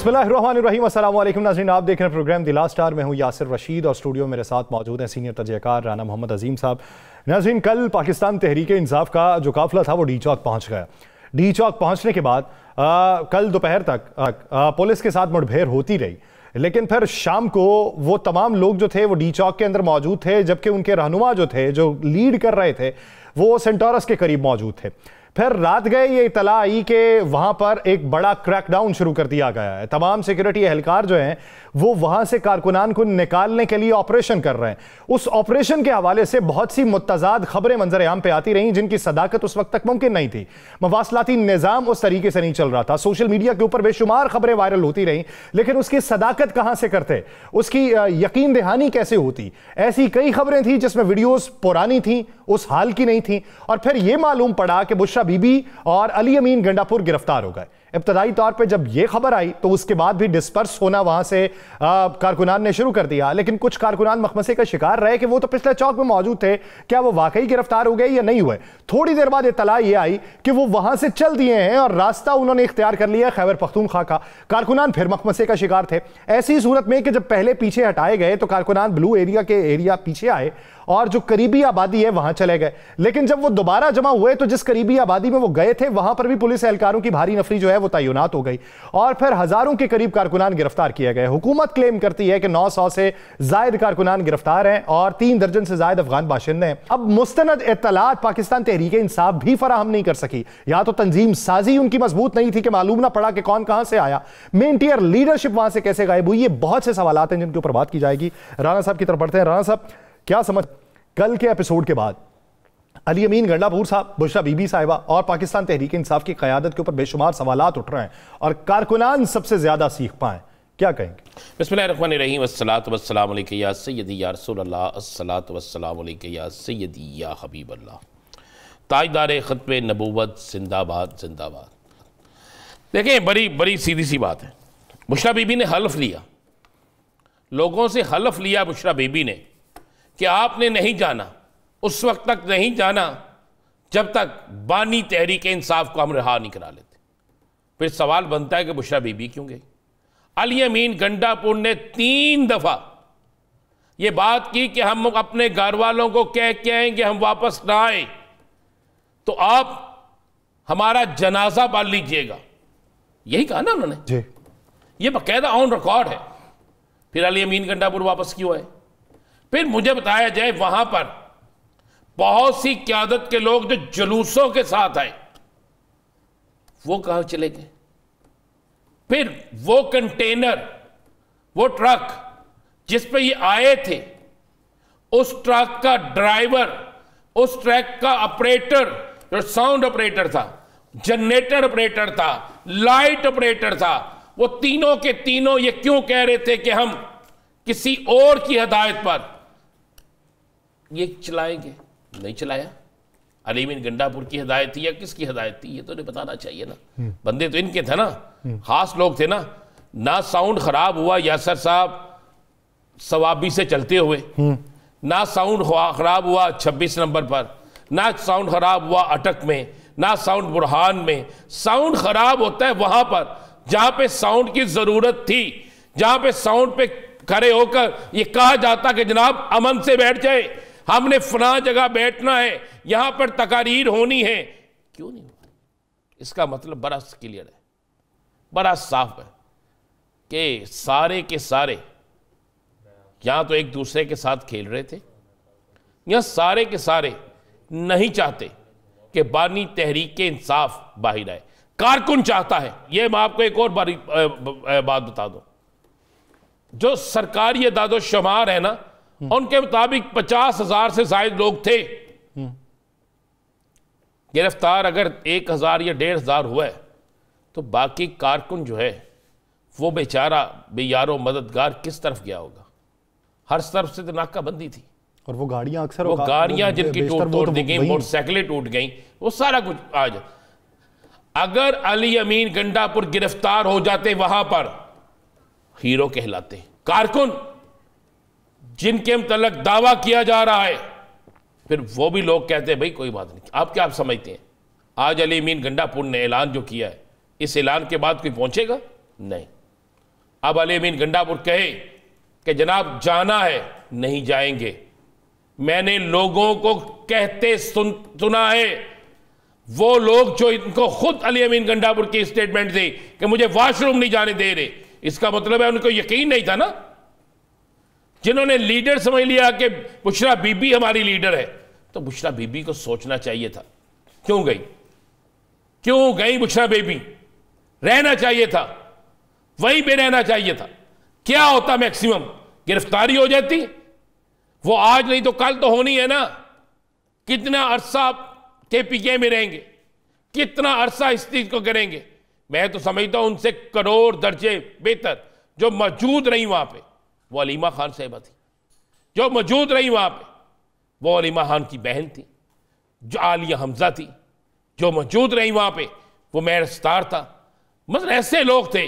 बसमीम अल्लाम नाजीन आप देख रहे हैं प्रोग्राम द लास्ट स्टार में हूँ यासिर रशीद और स्टूडियो मेरे साथ मौजूद हैं सीनियर तजयकार राना मोहम्मद अजीम साहब नाजीन कल पाकिस्तान तहरीक इंसाफ का जो काफिला था वो डी चौक पहुँच गया डी चौक पहुँचने के बाद आ, कल दोपहर तक आ, पुलिस के साथ मुठभेड़ होती रही लेकिन फिर शाम को वो तमाम लोग जो थे वो डी चौक के अंदर मौजूद थे जबकि उनके रहनुमा जो थे जो लीड कर रहे थे वो सेंटोरस के करीब मौजूद थे फिर रात गए ये इतला आई कि वहाँ पर एक बड़ा क्रैकडाउन शुरू कर दिया गया है तमाम सिक्योरिटी एहलकार जो हैं वो वहां से कारकुनान को निकालने के लिए ऑपरेशन कर रहे हैं उस ऑपरेशन के हवाले से बहुत सी मुतजाद खबरें मंजर आम पे आती रहीं जिनकी सदाकत उस वक्त तक मुमकिन नहीं थी मवासलाती निज़ाम उस तरीके से नहीं चल रहा था सोशल मीडिया के ऊपर बेशुमार खबरें वायरल होती रहीं लेकिन उसकी सदाकत कहां से करते उसकी यकीन दहानी कैसे होती ऐसी कई खबरें थी जिसमें वीडियोज पुरानी थी उस हाल की नहीं थी और फिर यह मालूम पड़ा कि बुशा बीबी और अली अमीन गंडापुर गिरफ्तार हो गए इब्तदाई तौर पे जब ये खबर आई तो उसके बाद भी डिस्पर्स होना वहां से कारकुनान ने शुरू कर दिया लेकिन कुछ कारकुनान मखमसे का शिकार रहे कि वो तो पिछले चौक में मौजूद थे क्या वो वाकई गिरफ्तार हो गए या नहीं हुए थोड़ी देर बाद इतला ये आई कि वो वहां से चल दिए हैं और रास्ता उन्होंने इख्तियार कर लिया खैबर पख्तूनखा का कारकुनान फिर मखमसे का शिकार थे ऐसी सूरत में कि जब पहले पीछे हटाए गए तो कारकुनान ब्लू एरिया के एरिया पीछे आए और जो करीबी आबादी है वहां चले गए लेकिन जब वो दोबारा जमा हुए तो जिस करीबी आबादी में वो गए थे वहां पर भी पुलिस एहलकारों की भारी नफरी जो है वो तैनात हो गई और फिर हजारों के करीब कारकुनान गिरफ्तार किए गए हुकूमत क्लेम करती है कि नौ सौ से जायद कारकुनान गिरफ्तार हैं और तीन दर्जन से जायद अफगान बाशिंदे हैं अब मुस्तनद इतलात पाकिस्तान तहरीक इंसाफ भी फराहम नहीं कर सकी या तो तंजीम साजी उनकी मजबूत नहीं थी कि मालूम ना पड़ा कि कौन कहां से आया मेन टीयर लीडरशिप वहां से कैसे गायब हुई ये बहुत से सवाल हैं जिनके ऊपर बात की जाएगी राणा साहब की तरफ बढ़ते हैं राणा साहब क्या समझ कल के एपिसोड के बाद अली अमीन गंडापुर साहब बुशरा बीबी साहिबा और पाकिस्तान तहरीक इंसाफ की क्यादत के ऊपर बेशुमार सवाल उठ रहे हैं और कारकुनान सबसे ज्यादा सीख पाए क्या कहेंगे बसमान रही वसलात या सैदी या रसोल्लात सैदी या हबीब ताजदार ख़तब नबूवत जिंदाबाद जिंदाबाद देखें बड़ी बड़ी सीधी सी बात है बुशरा बीबी ने हलफ लिया लोगों से हलफ लिया बुशरा बीबी ने कि आपने नहीं जाना उस वक्त तक नहीं जाना जब तक बानी तहरीक इंसाफ को हम रहा नहीं करा लेते फिर सवाल बनता है कि बुशरा बीबी क्यों गई अली अमीन गंडापुर ने तीन दफ़ा ये बात की कि हम अपने घर वालों को कह के आएंगे हम वापस ना आए तो आप हमारा जनाजा पाल लीजिएगा यही कहा ना उन्होंने ये बकायदा ऑन रिकॉर्ड है फिर अली अमीन गंडापुर वापस क्यों आए फिर मुझे बताया जाए वहां पर बहुत सी क्यादत के लोग जो जुलूसों के साथ आए वो कहा चले गए फिर वो कंटेनर वो ट्रक जिस पे ये आए थे उस ट्रक का ड्राइवर उस ट्रक का ऑपरेटर जो साउंड ऑपरेटर था जनरेटर ऑपरेटर था लाइट ऑपरेटर था वो तीनों के तीनों ये क्यों कह रहे थे कि हम किसी और की हदायत पर ये चलाएंगे नहीं चलाया अली बिन गंडापुर की हदायत थी या किसकी हदायत थी ये तो नहीं बताना चाहिए ना हम्म। बंदे तो इनके थे ना हम्म। खास लोग थे ना ना साउंड खराब हुआ यासर साहब सवाबी से चलते हुए हम्म। ना साउंड खराब हुआ छब्बीस नंबर पर ना साउंड खराब हुआ अटक में ना साउंड बुरहान में साउंड खराब होता है वहां पर जहां पे साउंड की जरूरत थी जहां पे साउंड पे खड़े होकर ये कहा जाता कि जनाब अमन से बैठ जाए हमने फना जगह बैठना है यहां पर तकारीर होनी है क्यों नहीं होती इसका मतलब बड़ा क्लियर है बड़ा साफ है कि सारे के सारे यहां तो एक दूसरे के साथ खेल रहे थे यहां सारे के सारे नहीं चाहते कि बानी तहरीक के इंसाफ बाहर आए कारकुन चाहता है यह मैं आपको एक और बारी बात बता दूं जो सरकारी दादोशुमार है ना हम्म। उनके मुताबिक पचास हजार से जायद लोग थे हम्म। गिरफ्तार अगर एक हजार या डेढ़ हजार हुआ है तो बाकी कारकुन जो है वो बेचारा बेयारो मददगार किस तरफ गया होगा हर तरफ से तो नाकाबंदी थी और वो गाड़ियां अक्सर वो गाड़ियां जिनकी टूट तोड़ तो दी गई मोटरसाइकिलें टूट गई वो सारा कुछ आज अगर अली अमीन गंडापुर गिरफ्तार हो जाते वहां पर हीरो कहलाते कारकुन जिनके मतलब दावा किया जा रहा है फिर वो भी लोग कहते हैं भाई कोई बात नहीं आप क्या आप समझते हैं आज अली मीन गंडापुर ने ऐलान जो किया है इस ऐलान के बाद कोई पहुंचेगा नहीं अब अली मीन गंडापुर कहे कि जनाब जाना है नहीं जाएंगे मैंने लोगों को कहते सुन सुना है वो लोग जो इनको खुद अली अमीन गंडापुर की स्टेटमेंट दी कि मुझे वॉशरूम नहीं जाने दे रहे इसका मतलब है उनको यकीन नहीं था ना जिन्होंने लीडर समझ लिया कि बुशरा बीबी हमारी लीडर है तो बुशरा बीबी को सोचना चाहिए था क्यों गई क्यों गई बुशरा बीबी रहना चाहिए था वहीं पे रहना चाहिए था क्या होता मैक्सिमम गिरफ्तारी हो जाती वो आज नहीं तो कल तो होनी है ना कितना अरसा आप के पी के में रहेंगे कितना अरसा इस चीज को करेंगे मैं तो समझता हूं उनसे करोड़ दर्जे बेहतर जो मौजूद नहीं वहां पर वो अलीमा खान साहिबा थी जो मौजूद रही वहाँ पर वो अलीमा खान की बहन थी जो आलिया हमजा थी जो मौजूद रही वहाँ पर वो मेयर स्तार था मतलब ऐसे लोग थे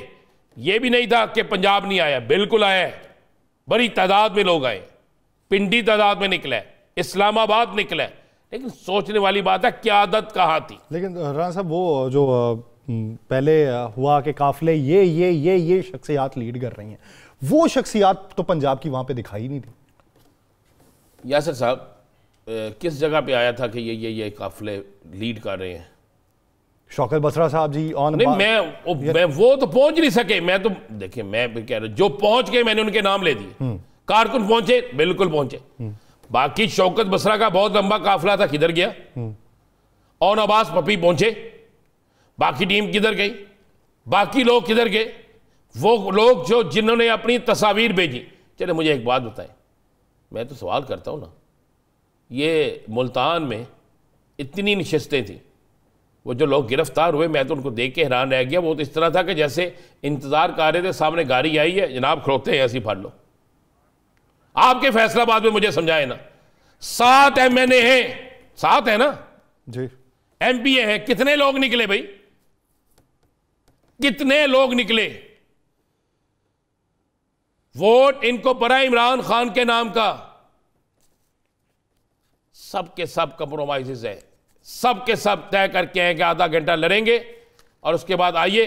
ये भी नहीं था कि पंजाब नहीं आया बिल्कुल आया बड़ी तादाद में लोग आए पिंडी तादाद में निकले इस्लामाबाद निकले लेकिन सोचने वाली बात है क्या आदत कहाँ थी लेकिन राणा साहब वो जो पहले हुआ कि काफिले ये ये ये ये शख्सियात लीड कर रही हैं वो शख्सियात तो पंजाब की वहां पे दिखाई नहीं थी यासर साहब किस जगह पे आया था कि ये ये ये काफिले लीड कर रहे हैं शौकत बसरा साहब जी ऑन नहीं मैं ओ, मैं वो तो पहुंच नहीं सके मैं तो देखिए मैं कह रहा जो पहुंच गए मैंने उनके नाम ले दिए हम्म। कारकुन पहुंचे बिल्कुल पहुंचे हम्म। बाकी शौकत बसरा का बहुत लंबा काफिला था किधर गया ऑन हम्म। आबास पपी पहुंचे बाकी टीम किधर गई बाकी लोग किधर गए वो लोग जो जिन्होंने अपनी तस्वीर भेजी चले मुझे एक बात बताएं मैं तो सवाल करता हूँ ना ये मुल्तान में इतनी नशस्तें थी वो जो लोग गिरफ्तार हुए मैं तो उनको देख के हैरान रह गया वो तो इस तरह था कि जैसे इंतज़ार कर रहे थे सामने गाड़ी आई है जनाब खड़ोते हैं ऐसी फाड़ लो आपके फैसलाबाद में मुझे समझाए ना सात एम एन ए हैं सात है ना जी एम पी ए हैं कितने लोग निकले भाई कितने लोग निकले वोट इनको पड़ा इमरान खान के नाम का सब के सब कंप्रोमाइज है सब के सब तय करके हैं कि आधा घंटा लड़ेंगे और उसके बाद आइए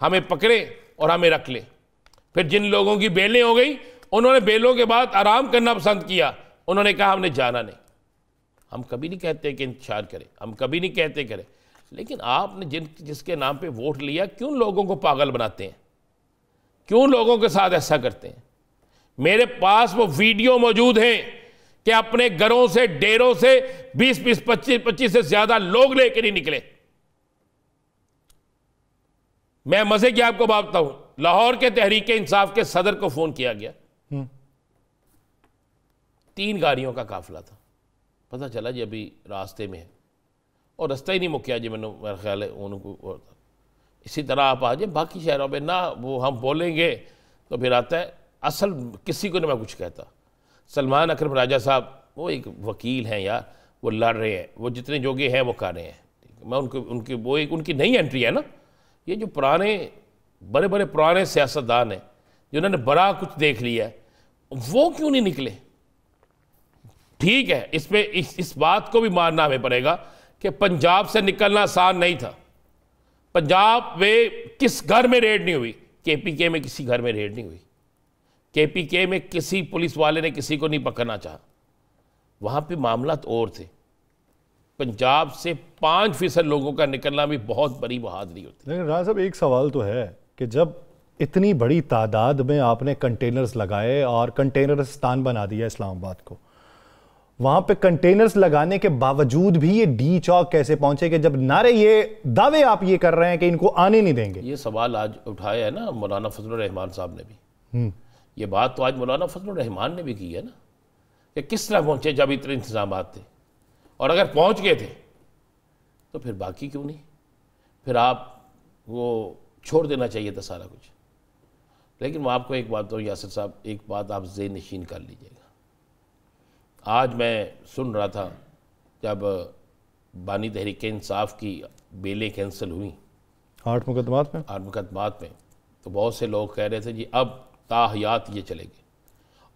हमें पकड़े और हमें रख ले फिर जिन लोगों की बेलें हो गई उन्होंने बेलों के बाद आराम करना पसंद किया उन्होंने कहा हमने जाना नहीं हम कभी नहीं कहते कि इंतजार करें हम कभी नहीं कहते करें लेकिन आपने जिन जिसके नाम पे वोट लिया क्यों लोगों को पागल बनाते हैं क्यों लोगों के साथ ऐसा करते हैं मेरे पास वो वीडियो मौजूद हैं कि अपने घरों से डेरों से 20 बीस पच्चीस पच्चीस से ज्यादा लोग लेकर ही निकले मैं मजे की आपको बात हूं लाहौर के तहरीक इंसाफ के सदर को फोन किया गया हम्म। तीन गाड़ियों का काफिला था पता चला जी अभी रास्ते में है और रास्ता ही नहीं मुखिया जी मैंने मेरा ख्याल है उनको इसी तरह आप आ जाए बाकी शहरों में ना वो हम बोलेंगे तो फिर आता है असल किसी को नहीं मैं कुछ कहता सलमान अकरम राजा साहब वो एक वकील हैं यार वो लड़ रहे हैं वो जितने जोगे हैं वो कर रहे हैं मैं उनको उनकी वो एक उनकी नई एंट्री है ना ये जो पुराने बड़े बड़े पुराने सियासतदान हैं जिन्होंने बड़ा कुछ देख लिया है वो क्यों नहीं निकले ठीक है इस पर इस, इस बात को भी मानना हमें पड़ेगा कि पंजाब से निकलना आसान नहीं था पंजाब में किस घर में रेड नहीं हुई केपीके में किसी घर में रेड नहीं हुई केपीके में किसी पुलिस वाले ने किसी को नहीं पकड़ना चाहा वहाँ पे मामला तो और थे पंजाब से पाँच फीसद लोगों का निकलना भी बहुत बड़ी बहादुरी होती लेकिन राज साहब एक सवाल तो है कि जब इतनी बड़ी तादाद में आपने कंटेनर्स लगाए और कंटेनर स्थान बना दिया इस्लामाबाद को वहां पे कंटेनर्स लगाने के बावजूद भी ये डी चौक कैसे पहुंचे कि जब नारे ये दावे आप ये कर रहे हैं कि इनको आने नहीं देंगे ये सवाल आज उठाया है ना मौलाना फजल रहमान साहब ने भी हम्म। ये बात तो आज मौलाना फजल रहमान ने भी की है ना कि किस तरह पहुंचे जब इतने इंतजाम थे और अगर पहुंच गए थे तो फिर बाकी क्यों नहीं फिर आप वो छोड़ देना चाहिए था सारा कुछ लेकिन वो आपको एक बात तो यासर साहब एक बात आप जे नशीन कर लीजिएगा आज मैं सुन रहा था जब बानी तहरीक इंसाफ की बेलें कैंसिल हुई आठ मुकदमात में आठ मुकदमात में तो बहुत से लोग कह रहे थे जी अब ताहयात ये चलेगी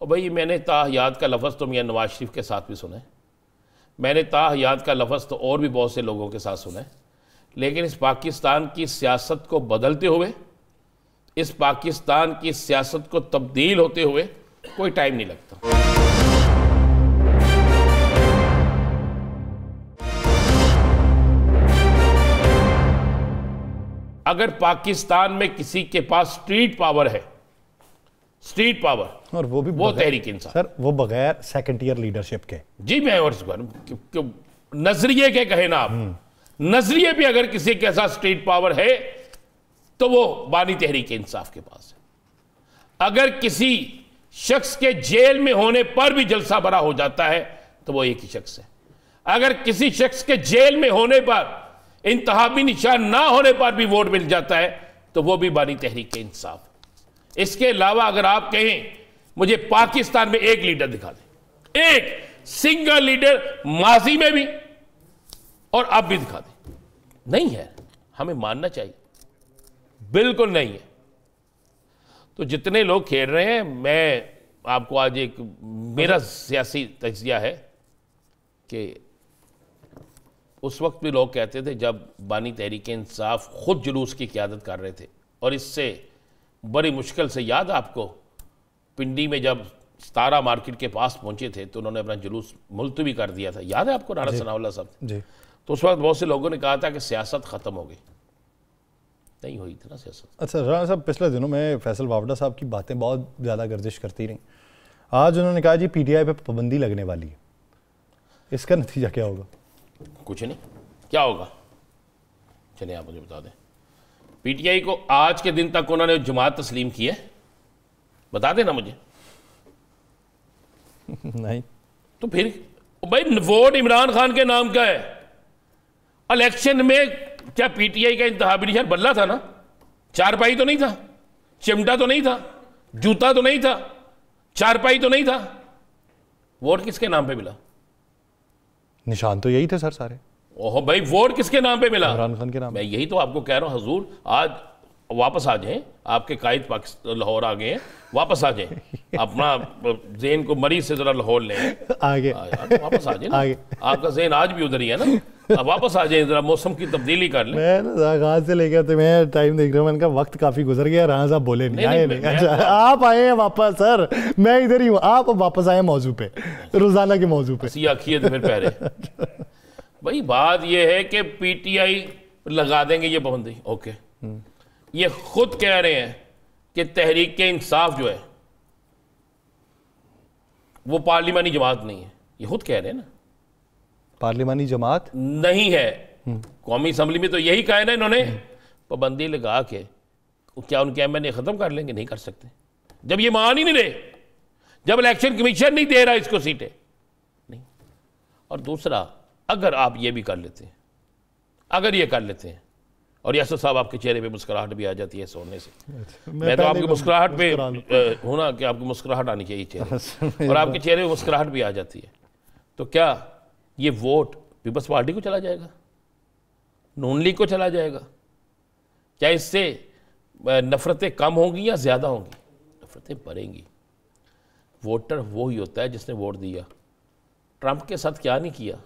और भाई मैंने ताहयात का लफ्ज़ तो मियाँ नवाज शरीफ के साथ भी सुना है मैंने ताहयात का लफ्ज़ तो और भी बहुत से लोगों के साथ सुना है लेकिन इस पाकिस्तान की सियासत को बदलते हुए इस पाकिस्तान की सियासत को तब्दील होते हुए कोई टाइम नहीं लगता अगर पाकिस्तान में किसी के पास स्ट्रीट पावर है स्ट्रीट पावर और वो भी वो तहरीक इंसान सर वो बगैर सेकंड ईयर लीडरशिप के जी मैं और नजरिए के कहे ना आप हम्म। नजरिए भी अगर किसी के साथ स्ट्रीट पावर है तो वो बानी तहरीक इंसाफ के पास है अगर किसी शख्स के जेल में होने पर भी जलसा बड़ा हो जाता है तो वो एक ही शख्स है अगर किसी शख्स के जेल में होने पर इंतहाबी निशान ना होने पर भी वोट मिल जाता है तो वो भी बानी तहरीक इंसाफ इसके अलावा अगर आप कहें मुझे पाकिस्तान में एक लीडर दिखा दें एक सिंगल लीडर माजी में भी और अब भी दिखा दें नहीं है हमें मानना चाहिए बिल्कुल नहीं है तो जितने लोग खेल रहे हैं मैं आपको आज एक मेरा सियासी तजिया है कि उस वक्त भी लोग कहते थे जब बानी तहरीक इंसाफ ख़ुद जुलूस की क्यादत कर रहे थे और इससे बड़ी मुश्किल से याद आपको पिंडी में जब सतारा मार्केट के पास पहुंचे थे तो उन्होंने अपना जुलूस मुलतवी कर दिया था याद है आपको राणा सनावला साहब जी तो उस वक्त बहुत से लोगों ने कहा था कि सियासत ख़त्म हो गई नहीं हुई थी ना सियासत अच्छा राणा साहब पिछले दिनों में फैसल वावड़ा साहब की बातें बहुत ज़्यादा गर्दिश करती रही आज उन्होंने कहा जी पीटीआई पे पाबंदी लगने वाली है इसका नतीजा क्या होगा कुछ नहीं क्या होगा चलिए आप मुझे बता दें पीटीआई को आज के दिन तक उन्होंने जमात तस्लीम की है बता देना मुझे नहीं तो फिर भाई वोट इमरान खान के नाम का है इलेक्शन में क्या पीटीआई का इंतहाबी निशान बदला था ना चारपाई तो नहीं था चिमटा तो नहीं था जूता तो नहीं था चारपाई तो नहीं था वोट किसके नाम पे मिला निशान तो यही थे सर सारे ओहो भाई वोट किसके नाम पे मिला इमरान खान के नाम मैं यही तो आपको कह रहा हूँ हजूर आज वापस आ जाएं आपके कायद पाकिस्तान लाहौर आ गए वापस आ जाएं अपना जेन को मरीज से जरा लाहौर लें आगे आ, तो वापस आ जाए आगे आपका जेन आज भी उधर ही है ना अब वापस आ जाए जरा मौसम की तब्दीली कर ले मैं कहाँ से लेकर तो मैं टाइम देख रहा हूँ मैंने कहा वक्त काफ़ी गुजर गया राना साहब बोले नहीं, नहीं आए नहीं, नहीं, नहीं अच्छा, आप आए हैं वापस सर मैं इधर ही हूँ आप वापस आए मौजू पे रोज़ाना के मौजू पे अखियत तो फिर पहरे भाई बात यह है कि पीटीआई लगा देंगे ये पाबंदी ओके हम्म। ये खुद कह रहे हैं कि तहरीक के इंसाफ जो है वो पार्लिमानी जमात नहीं है ये खुद कह रहे हैं ना पार्लिमानी जमात नहीं है हम्म। कौमी असम्बली में तो यही कहा ना इन्होंने हम्म। पाबंदी लगा के क्या उनके एम एन ए ख़त्म कर लेंगे नहीं कर सकते जब ये मान ही नहीं रहे जब इलेक्शन कमीशन नहीं दे रहा इसको सीटें नहीं और दूसरा अगर आप ये भी कर लेते हैं अगर ये कर लेते हैं और यासर साहब आपके चेहरे पे मुस्कुराहट भी आ जाती है सोने से अच्छा, मैं, मैं तो आपकी तो मुस्कुराहट पे होना कि आपकी मुस्कुराहट आनी चाहिए चेहरे अच्छा, और आपके चेहरे पे मुस्कुराहट भी आ जाती है तो क्या ये वोट पीपल्स पार्टी को चला जाएगा नून लीग को चला जाएगा क्या इससे नफ़रतें कम होंगी या ज़्यादा होंगी नफ़रतें बढ़ेंगी वोटर वो ही होता है जिसने वोट दिया ट्रंप के साथ क्या नहीं किया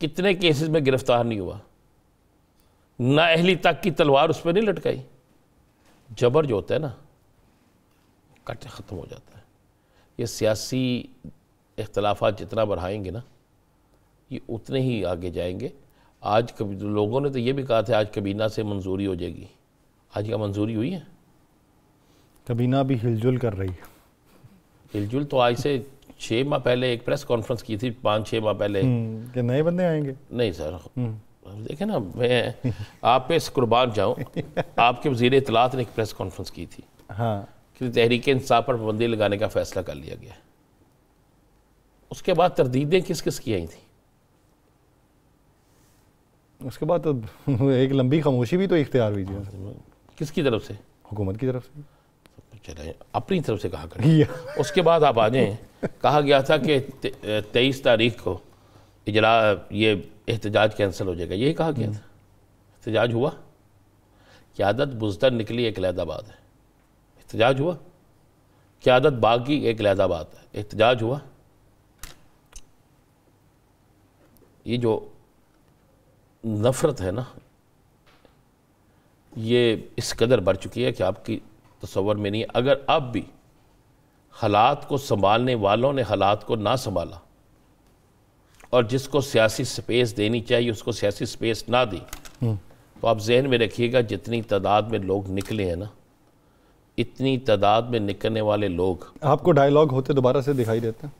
कितने केसेस में गिरफ्तार नहीं हुआ ना अहली तक की तलवार उस पर नहीं लटकाई जबर जो होता है ना कट ख़त्म हो जाता है ये सियासी इख्तलाफा जितना बढ़ाएंगे ना ये उतने ही आगे जाएंगे आज कभी लोगों ने तो ये भी कहा था आज कबीना से मंजूरी हो जाएगी आज क्या मंजूरी हुई है कबीना भी हिलजुल कर रही है हिलजुल तो आज से छः माह पहले एक प्रेस कॉन्फ्रेंस की थी पाँच छः माह पहले हम्म, कि नए बंदे आएंगे नहीं सर हम्म। देखे ना मैं आप पे कुर्बान जाऊँ आपके वजीर इतलात ने एक प्रेस कॉन्फ्रेंस की थी हाँ कि तहरीक इंसाफ पर पाबंदी लगाने का फैसला कर लिया गया उसके बाद तरदीदें किस किस की आई थी उसके बाद तो एक लंबी खामोशी भी तो इख्तियार हुई थी हाँ, तो किसकी तरफ से हुकूमत की तरफ से चले अपनी तरफ से कहा कर उसके बाद आप आ जाएं कहा गया था कि तेईस तारीख को इजला ये एहतजाज कैंसिल हो जाएगा यही कहा गया हम्म। था एहतजाज हुआ क्यादत बुजदर निकली एक लहदाबाद है एहतजाज हुआ क्यादत बागी एक लहदाबाद है एहतजाज हुआ ये जो नफ़रत है ना ये इस कदर बढ़ चुकी है कि आपकी तस्वर में नहीं है अगर अब भी हालात को संभालने वालों ने हालात को ना संभाला और जिसको सियासी स्पेस देनी चाहिए उसको सियासी स्पेस ना दी हम्म। तो आप जहन में रखिएगा जितनी तादाद में लोग निकले हैं ना इतनी तादाद में निकलने वाले लोग आपको डायलॉग होते दोबारा से दिखाई देते हैं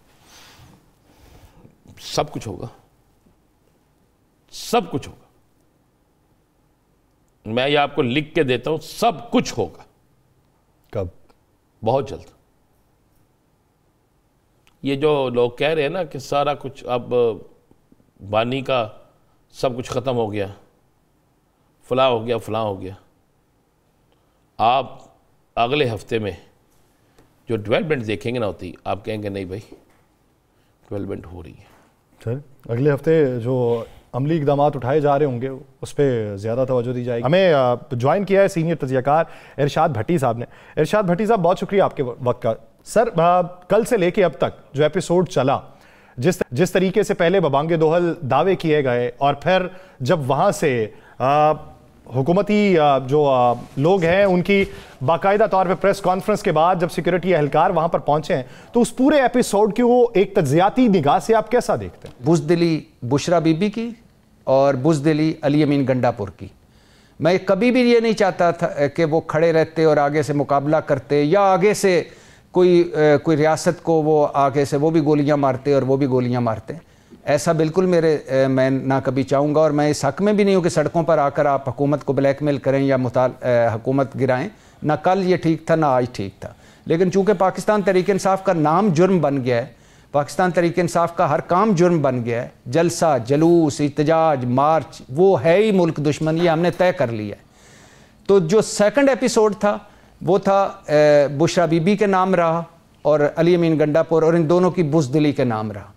सब कुछ होगा सब कुछ होगा मैं ये आपको लिख के देता हूं सब कुछ होगा कब बहुत जल्द ये जो लोग कह रहे हैं ना कि सारा कुछ अब बानी का सब कुछ ख़त्म हो गया फला हो गया फला हो गया आप अगले हफ्ते में जो डेवलपमेंट देखेंगे ना होती आप कहेंगे नहीं भाई डेवलपमेंट हो रही है सर अगले हफ्ते जो अमली इकदाम उठाए जा रहे होंगे उस पर ज़्यादा तोज्जो दी जाएगी हमें ज्वाइन किया है सीनियर तजियाकार इरशाद भट्टी साहब ने इरशाद भट्टी साहब बहुत शुक्रिया आपके वक्त का सर आ, कल से लेके अब तक जो एपिसोड चला जिस जिस तरीके से पहले बबांगे दोहल दावे किए गए और फिर जब वहां से हुकूमती जो लोग हैं उनकी बाकायदा तौर पे प्रेस कॉन्फ्रेंस के बाद जब सिक्योरिटी एहलकार वहां पर पहुंचे हैं तो उस पूरे एपिसोड की वो एक तजियाती निगाह से आप कैसा देखते हैं बुजदिली बुशरा बीबी की और बुजदिली अली अमीन गंडापुर की मैं कभी भी ये नहीं चाहता था कि वो खड़े रहते और आगे से मुकाबला करते या आगे से कोई कोई रियासत को वो आगे से वो भी गोलियां मारते और वो भी गोलियां मारते ऐसा बिल्कुल मेरे मैं ना कभी चाहूँगा और मैं इस हक में भी नहीं हूँ कि सड़कों पर आकर आप हुकूमत को ब्लैकमेल करें या मुताल हुकूमत गिराएं ना कल ये ठीक था ना आज ठीक था लेकिन चूँकि पाकिस्तान तरीके इंसाफ का नाम जुर्म बन गया है पाकिस्तान तरीके इंसाफ का हर काम जुर्म बन गया है जलसा जलूस इतजाज मार्च वो है ही मुल्क दुश्मन ये हमने तय कर लिया है तो जो सेकंड एपिसोड था वो था बुशरा बीबी के नाम रहा और अली अमीन गंडापुर और इन दोनों की बुजदली के नाम रहा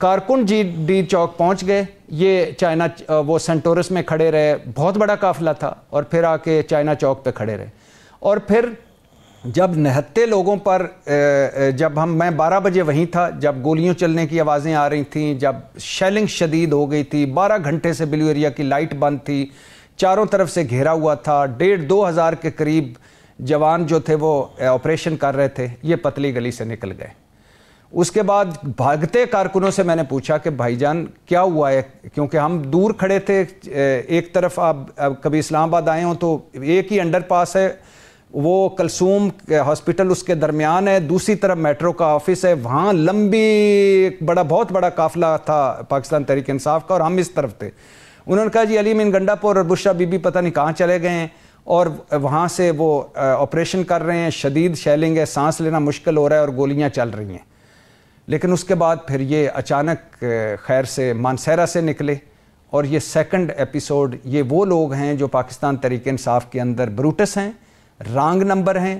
कारकुन जी डी चौक पहुंच गए ये चाइना वो सेंटोरस में खड़े रहे बहुत बड़ा काफिला था और फिर आके चाइना चौक पे खड़े रहे और फिर जब नहत्ते लोगों पर जब हम मैं 12 बजे वहीं था जब गोलियों चलने की आवाज़ें आ रही थीं जब शेलिंग शदीद हो गई थी 12 घंटे से ब्लू एरिया की लाइट बंद थी चारों तरफ से घेरा हुआ था डेढ़ दो हज़ार के करीब जवान जो थे वो ऑपरेशन कर रहे थे ये पतली गली से निकल गए उसके बाद भागते कारकुनों से मैंने पूछा कि भाईजान क्या हुआ है क्योंकि हम दूर खड़े थे एक तरफ आप, कभी इस्लामाबाद आए हों तो एक ही अंडर पास है वो कलसूम हॉस्पिटल उसके दरमियान है दूसरी तरफ मेट्रो का ऑफिस है वहाँ लंबी बड़ा बहुत बड़ा काफिला था पाकिस्तान तहरीक इंसाफ का और हम इस तरफ थे उन्होंने कहा जी अली मिन गंडापुर और बुशरा बीबी पता नहीं कहाँ चले गए हैं और वहाँ से वो ऑपरेशन कर रहे हैं शदीद शैलिंग है सांस लेना मुश्किल हो रहा है और गोलियाँ चल रही हैं लेकिन उसके बाद फिर ये अचानक खैर से मानसहरा से निकले और ये सेकंड एपिसोड ये वो लोग हैं जो पाकिस्तान तरीक इंसाफ के अंदर ब्रूटस हैं रॉन्ग नंबर हैं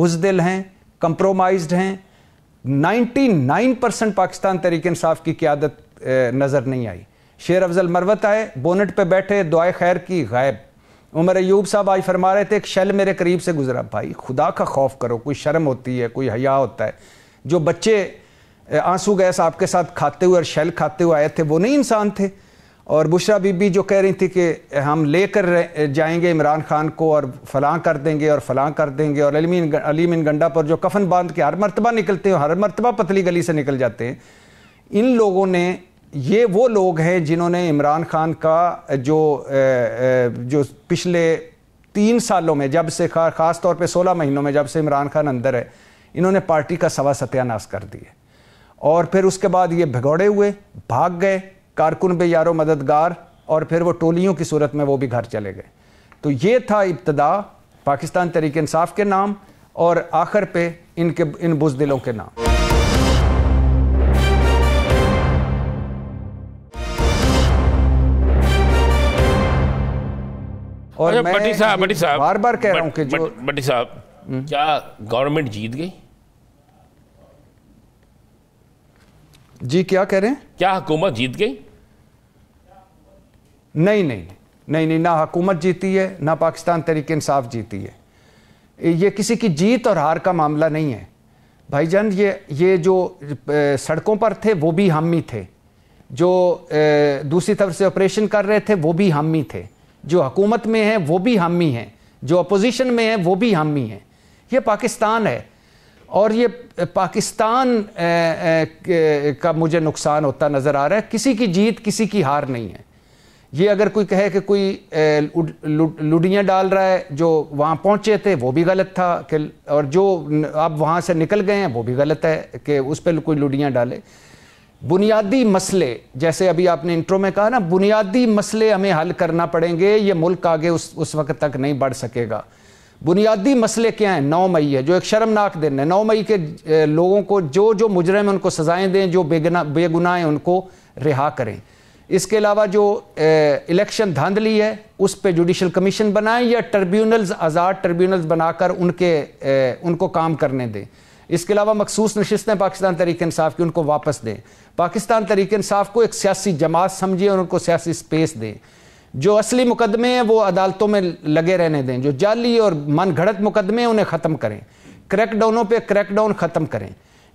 बुजदिल हैं कंप्रोमाइज्ड हैं 99 परसेंट पाकिस्तान तरीक इंसाफ की क्यादत नज़र नहीं आई शेर अफजल मरवत आए बोनट पे बैठे दुआ खैर की गायब उमर एयूब साहब आज फरमा रहे थे एक शल मेरे करीब से गुजरा भाई खुदा का खौफ करो कोई शर्म होती है कोई हया होता है जो बच्चे आंसू गैस आपके साथ खाते हुए और शैल खाते हुए आए थे वो नहीं इंसान थे और बुशरा बीबी जो कह रही थी कि हम लेकर जाएंगे इमरान खान को और फलां कर देंगे और फलां कर देंगे और अलीम इन गंडा पर जो कफन बांध के हर मरतबा निकलते हैं हर मरतबा पतली गली से निकल जाते हैं इन लोगों ने ये वो लोग हैं जिन्होंने इमरान खान का जो जो पिछले तीन सालों में जब से खास तौर पे 16 महीनों में जब से इमरान खान अंदर है इन्होंने पार्टी का सवा सत्यानाश कर दिए और फिर उसके बाद ये भगौड़े हुए भाग गए कारकुन बे यारो मददगार और फिर वो टोलियों की सूरत में वो भी घर चले गए तो ये था इब्तदा पाकिस्तान तरीक़ इंसाफ के नाम और आखिर पे इनके इन बुजदिलों के नाम और बटी साहब बटी साहब बार बार कह रहा हूँ कि जो बटी साहब हम्म। क्या गवर्नमेंट जीत गई जी क्या कह रहे हैं क्या हुकूमत जीत गई नहीं नहीं नहीं नहीं ना हुकूमत जीती है ना पाकिस्तान तरीके इंसाफ जीती है ये किसी की जीत और हार का मामला नहीं है भाईजान ये ये जो सड़कों पर थे वो भी हम ही थे जो दूसरी तरफ से ऑपरेशन कर रहे थे वो भी हम ही थे जो हकूमत में है वो भी हामी हैं जो अपोजिशन में है वो भी हामी हैं ये पाकिस्तान है और ये पाकिस्तान का मुझे नुकसान होता नज़र आ रहा है किसी की जीत किसी की हार नहीं है ये अगर कोई कहे कि कोई लुडियाँ डाल रहा है जो वहाँ पहुँचे थे वो भी गलत था कि और जो अब वहाँ से निकल गए हैं वो भी गलत है कि उस पर कोई लुडियाँ डाले बुनियादी मसले जैसे अभी आपने इंट्रो में कहा ना बुनियादी मसले हमें हल करना पड़ेंगे ये मुल्क आगे उस उस वक्त तक नहीं बढ़ सकेगा बुनियादी मसले क्या हैं नौ मई है जो एक शर्मनाक दिन है नौ मई के लोगों को जो जो मुजरम उनको सजाएं दें जो बेगुना बेगुनाह हैं उनको रिहा करें इसके अलावा जो इलेक्शन धांधली है उस पर जुडिशल कमीशन बनाएं या ट्रिब्यूनल्स आज़ाद ट्रिब्यूनल्स बनाकर उनके ए, उनको काम करने दें इसके अलावा मखसूस नशस्तें पाकिस्तान तरीक इंसाफ की उनको वापस दें पाकिस्तान तरीक इंसाफ को एक सियासी जमात समझें और उनको सियासी स्पेस दें जो असली मुकदमे हैं वो अदालतों में लगे रहने दें जो जाली और मन घड़त मुकदमे हैं उन्हें ख़त्म करें क्रैकडाउनों पर क्रैकडाउन ख़त्म करें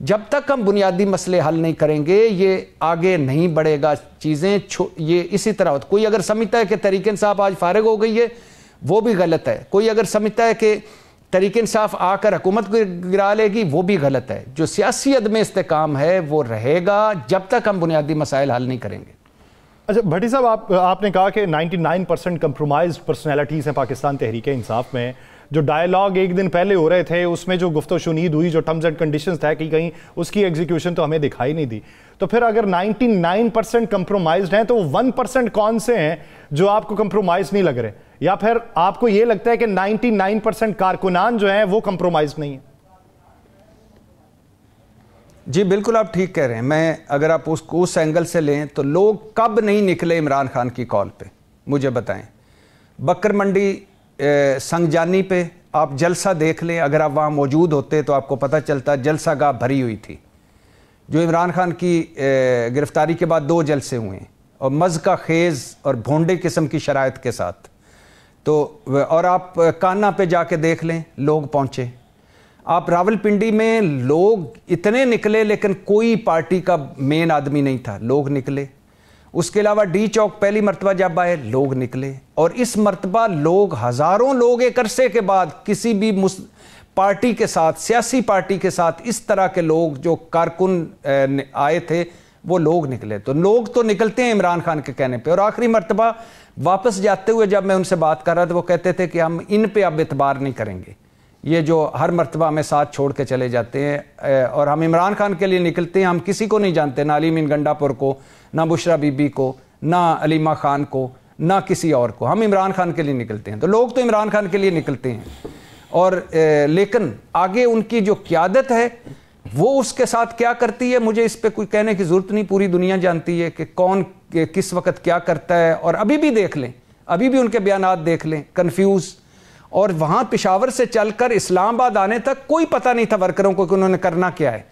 जब तक हम बुनियादी मसले हल नहीं करेंगे ये आगे नहीं बढ़ेगा चीज़ें ये इसी तरह होती कोई अगर समझता है कि तरीक साहब आज फारग हो गई है वो भी गलत है कोई अगर समझता है कि तरीक इंसाफ आकर हुकूमत को गिरा लेगी वो भी गलत है जो सियासी अदम इसकाम है वो रहेगा जब तक हम बुनियादी मसाइल हल नहीं करेंगे अच्छा भट्टी साहब आप आपने कहा कि 99 परसेंट कम्प्रोमाइज पर्सनैलिटीज़ हैं पाकिस्तान तहरीक इंसाफ में जो डायलॉग एक दिन पहले हो रहे थे उसमें जो गुफ्त शुनीद हुई जो टर्म्स एंड कंडीशन था कि कहीं उसकी एग्जीक्यूशन तो हमें दिखाई नहीं दी तो फिर अगर 99 परसेंट कंप्रोमाइज हैं तो वन परसेंट कौन से हैं जो आपको कंप्रोमाइज नहीं लग रहे या फिर आपको यह लगता है कि 99 परसेंट कारकुनान जो है वो कंप्रोमाइज नहीं है जी बिल्कुल आप ठीक कह रहे हैं मैं अगर आप उसको उस एंगल से लें तो लोग कब नहीं निकले इमरान खान की कॉल पे मुझे बताएं बकर मंडी संगजानी पे आप जलसा देख लें अगर आप वहाँ मौजूद होते तो आपको पता चलता जलसा गाह भरी हुई थी जो इमरान खान की गिरफ़्तारी के बाद दो जलसे हुए और मज़ का खेज़ और भोंडे किस्म की शरात के साथ तो और आप काना पे जाके देख लें लोग पहुंचे आप रावलपिंडी में लोग इतने निकले लेकिन कोई पार्टी का मेन आदमी नहीं था लोग निकले उसके अलावा डी चौक पहली मरतबा जब आए लोग निकले और इस मरतबा लोग हज़ारों लोग एक अरसे के बाद किसी भी पार्टी के साथ सियासी पार्टी के साथ इस तरह के लोग जो कारकुन आए थे वो लोग निकले तो लोग तो निकलते हैं इमरान खान के कहने पे और आखिरी मरतबा वापस जाते हुए जब मैं उनसे बात कर रहा था वो कहते थे कि हम इन पे अब इतबार नहीं करेंगे ये जो हर मरतबा हमें साथ छोड़ के चले जाते हैं और हम इमरान खान के लिए निकलते हैं हम किसी को नहीं जानते ना अलीमिन गंडापुर को ना बुशरा बीबी को ना अलीमा खान को ना किसी और को हम इमरान खान के लिए निकलते हैं तो लोग तो इमरान खान के लिए निकलते हैं और लेकिन आगे उनकी जो क्यादत है वो उसके साथ क्या करती है मुझे इस पर कोई कहने की ज़रूरत नहीं पूरी दुनिया जानती है कि कौन किस वक्त क्या करता है और अभी भी देख लें अभी भी उनके बयान देख लें कन्फ्यूज़ और वहां पिशावर से चलकर इस्लामाबाद आने तक कोई पता नहीं था वर्करों को कि उन्होंने करना क्या है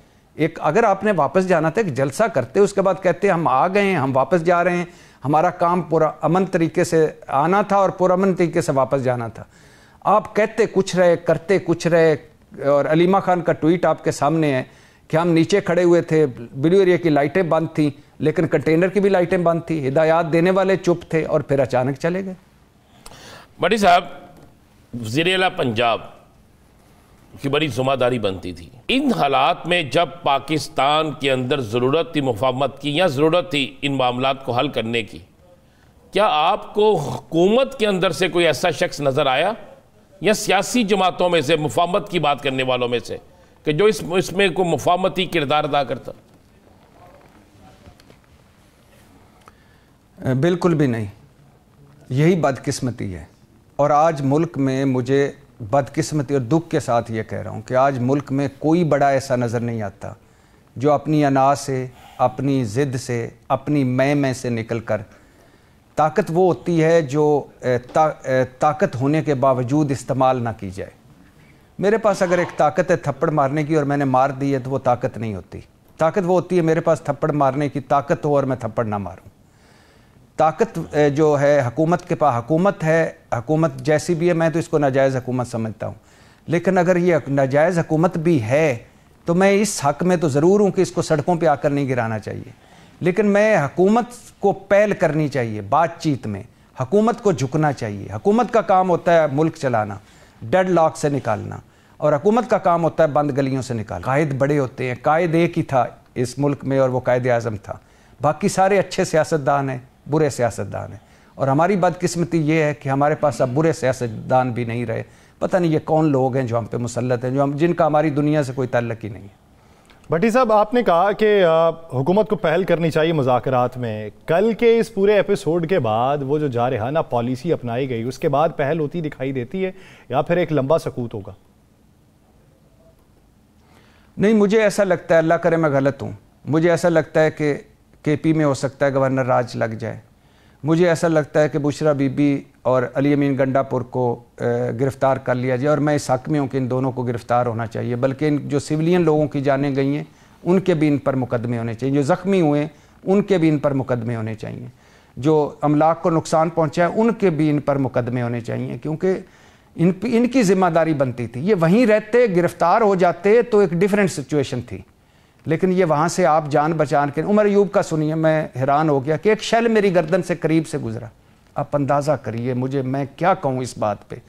एक अगर आपने वापस जाना था एक जलसा करते उसके बाद कहते हम आ गए हैं हम वापस जा रहे हैं हमारा काम पूरा अमन तरीके से आना था और पूरा अमन तरीके से वापस जाना था आप कहते कुछ रहे करते कुछ रहे और अलीमा खान का ट्वीट आपके सामने है कि हम नीचे खड़े हुए थे ब्लू एरिया की लाइटें बंद थी लेकिन कंटेनर की भी लाइटें बंद थी हिदायत देने वाले चुप थे और फिर अचानक चले गए बड़ी साहब वजीरला पंजाब की बड़ी जुम्मेदारी बनती थी इन हालात में जब पाकिस्तान के अंदर ज़रूरत थी मुफामत की या ज़रूरत थी इन मामला को हल करने की क्या आपको हुकूमत के अंदर से कोई ऐसा शख्स नज़र आया या सियासी जमातों में से मुफामत की बात करने वालों में से कि जो इस इसमें को मुफामती किरदार अदा करता बिल्कुल भी नहीं यही बदकिस्मती है और आज मुल्क में मुझे बदकिस्मती और दुख के साथ ये कह रहा हूँ कि आज मुल्क में कोई बड़ा ऐसा नज़र नहीं आता जो अपनी अना से अपनी ज़िद से अपनी मैं मैं से निकल कर ताकत वो होती है जो ता, ताकत होने के बावजूद इस्तेमाल ना की जाए मेरे पास अगर एक ताकत है थप्पड़ मारने की और मैंने मार दी है तो वो ताकत नहीं होती ताकत वो होती है मेरे पास थप्पड़ मारने की ताकत हो और मैं थप्पड़ ना मारूं ताकत जो है हकूमत के पास हकूमत है हकूमत जैसी भी है मैं तो इसको नाजायज़ हकूमत समझता हूँ लेकिन अगर ये नाजायज़ हकूमत भी है तो मैं इस हक में तो ज़रूर हूँ कि इसको सड़कों पर आकर नहीं गिराना चाहिए लेकिन मैं हकूमत को पहल करनी चाहिए बातचीत में हकूमत को झुकना चाहिए हकूमत का काम होता है मुल्क चलाना डेड लॉक से निकालना और हकूमत का काम होता है बंद गलियों से निकालना कायद बड़े होते हैं कायद एक ही था इस मुल्क में और वो कायद अजम था बाकी सारे अच्छे सियासतदान हैं बुरे सियासतदान हैं और हमारी बदकस्मती ये है कि हमारे पास अब बुरे सियासतदान भी नहीं रहे पता नहीं ये कौन लोग हैं जो हम पे मुसलत हैं जो हम जिनका हमारी दुनिया से कोई तल्लक ही नहीं है भट्टी साहब आपने कहा कि हुकूमत को पहल करनी चाहिए मुजात में कल के इस पूरे एपिसोड के बाद वो जो जा ना पॉलिसी अपनाई गई उसके बाद पहल होती दिखाई देती है या फिर एक लंबा सकूत होगा नहीं मुझे ऐसा लगता है अल्लाह करे मैं गलत हूँ मुझे ऐसा लगता है कि के पी में हो सकता है गवर्नर राज लग जाए मुझे ऐसा लगता है कि बुशरा बीबी और अली अमीन गंडापुर को गिरफ़्तार कर लिया जाए और मैं इस हक में हूँ कि इन दोनों को गिरफ़्तार होना चाहिए बल्कि इन जो सिविलियन लोगों की जाने गई हैं उनके भी इन पर मुकदमे होने चाहिए जो ज़ख्मी हुए उनके भी इन पर मुकदमे होने चाहिए जो अमलाक को नुकसान पहुँचा है उनके भी इन पर मुकदमे होने चाहिए क्योंकि इन इनकी ज़िम्मेदारी बनती थी ये वहीं रहते गिरफ़्तार हो जाते तो एक डिफरेंट सिचुएशन थी लेकिन ये वहाँ से आप जान बचान के उमर यूब का सुनिए मैं हैरान हो गया कि एक शैल मेरी गर्दन से करीब से गुजरा आप अंदाज़ा करिए मुझे मैं क्या कहूँ इस बात पे